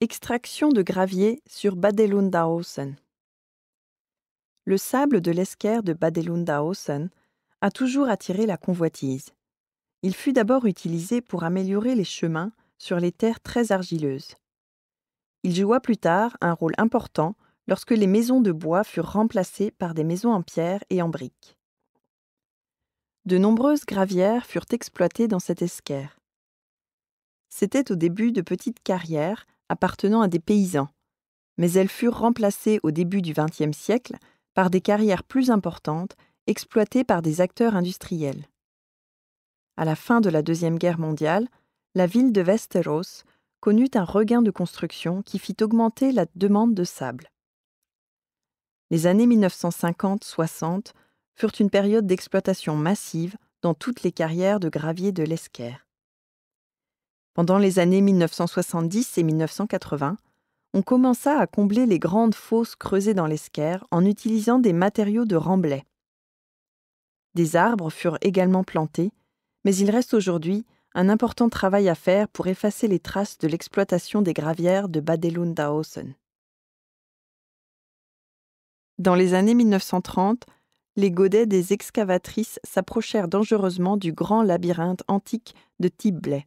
Extraction de gravier sur Badelundahausen. Le sable de l'esquerre de Badelundahausen a toujours attiré la convoitise. Il fut d'abord utilisé pour améliorer les chemins sur les terres très argileuses. Il joua plus tard un rôle important lorsque les maisons de bois furent remplacées par des maisons en pierre et en briques. De nombreuses gravières furent exploitées dans cette esquerre. C'était au début de petites carrières appartenant à des paysans, mais elles furent remplacées au début du XXe siècle par des carrières plus importantes exploitées par des acteurs industriels. À la fin de la Deuxième Guerre mondiale, la ville de Westeros connut un regain de construction qui fit augmenter la demande de sable. Les années 1950-60 furent une période d'exploitation massive dans toutes les carrières de gravier de l'Esquerre. Pendant les années 1970 et 1980, on commença à combler les grandes fosses creusées dans l'esquerre en utilisant des matériaux de remblai. Des arbres furent également plantés, mais il reste aujourd'hui un important travail à faire pour effacer les traces de l'exploitation des gravières de badelundhausen Dans les années 1930, les godets des excavatrices s'approchèrent dangereusement du grand labyrinthe antique de blé.